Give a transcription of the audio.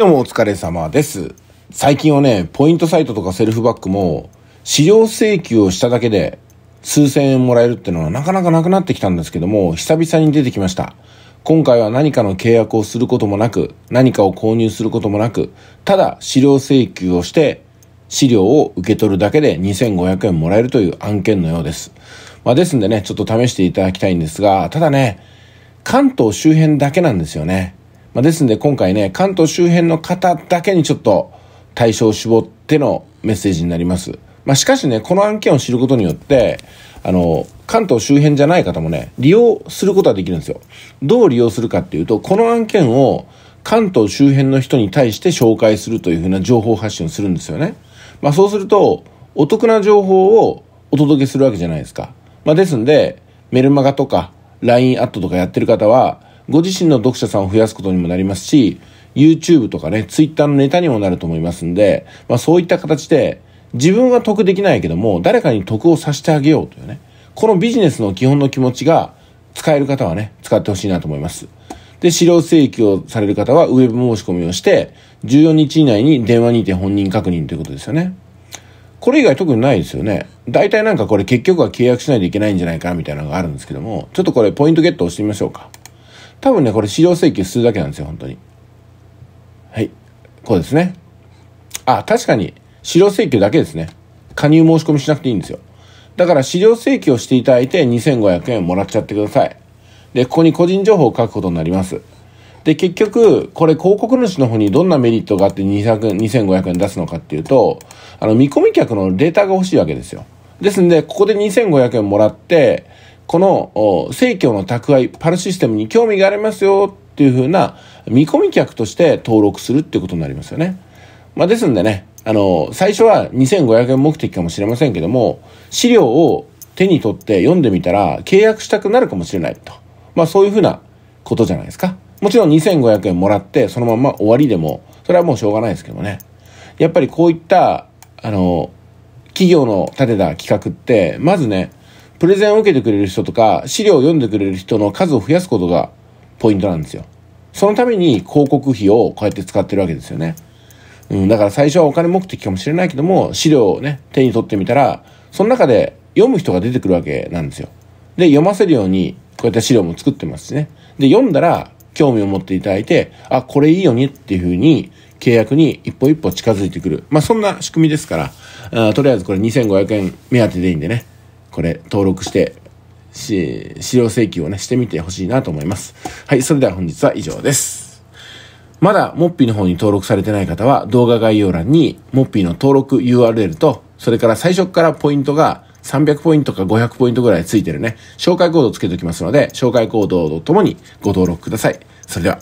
どうもお疲れ様です。最近はね、ポイントサイトとかセルフバックも、資料請求をしただけで数千円もらえるってのはなかなかなくなってきたんですけども、久々に出てきました。今回は何かの契約をすることもなく、何かを購入することもなく、ただ資料請求をして、資料を受け取るだけで2500円もらえるという案件のようです。まあ、ですんでね、ちょっと試していただきたいんですが、ただね、関東周辺だけなんですよね。まあ、ですんで今回ね、関東周辺の方だけにちょっと対象を絞ってのメッセージになります。まあ、しかしね、この案件を知ることによって、あの、関東周辺じゃない方もね、利用することはできるんですよ。どう利用するかっていうと、この案件を関東周辺の人に対して紹介するというふうな情報発信をするんですよね。まあ、そうすると、お得な情報をお届けするわけじゃないですか。まあ、ですんで、メルマガとか、LINE アットとかやってる方は、ご自身の読者さんを増やすことにもなりますし、YouTube とかね、Twitter のネタにもなると思いますんで、まあそういった形で、自分は得できないけども、誰かに得をさせてあげようというね、このビジネスの基本の気持ちが、使える方はね、使ってほしいなと思います。で、資料請求をされる方は、ウェブ申し込みをして、14日以内に電話にて本人確認ということですよね。これ以外特にないですよね。大体なんかこれ結局は契約しないといけないんじゃないかみたいなのがあるんですけども、ちょっとこれポイントゲットをしてみましょうか。多分ね、これ資料請求するだけなんですよ、本当に。はい。こうですね。あ、確かに、資料請求だけですね。加入申し込みしなくていいんですよ。だから資料請求をしていただいて2500円もらっちゃってください。で、ここに個人情報を書くことになります。で、結局、これ広告主の方にどんなメリットがあって2500円出すのかっていうと、あの、見込み客のデータが欲しいわけですよ。ですんで、ここで2500円もらって、この、正教の宅配、パルシステムに興味がありますよっていうふうな見込み客として登録するっていうことになりますよね。まあ、ですんでね、あの、最初は2500円目的かもしれませんけども、資料を手に取って読んでみたら契約したくなるかもしれないと。まあそういうふうなことじゃないですか。もちろん2500円もらってそのまま終わりでも、それはもうしょうがないですけどね。やっぱりこういった、あの、企業の立てた企画って、まずね、プレゼンを受けてくれる人とか、資料を読んでくれる人の数を増やすことがポイントなんですよ。そのために広告費をこうやって使ってるわけですよね。うん、だから最初はお金目的かもしれないけども、資料をね、手に取ってみたら、その中で読む人が出てくるわけなんですよ。で、読ませるように、こうやって資料も作ってますしね。で、読んだら、興味を持っていただいて、あ、これいいよねっていうふうに、契約に一歩一歩近づいてくる。まあ、そんな仕組みですから、あとりあえずこれ2500円目当てでいいんでね、これ、登録して、し、資料請求をね、してみてほしいなと思います。はい、それでは本日は以上です。まだ、モッピーの方に登録されてない方は、動画概要欄に、モッピーの登録 URL と、それから最初からポイントが、300ポイントか500ポイントぐらいついてるね、紹介コードをつけておきますので、紹介コードとともにご登録ください。それでは。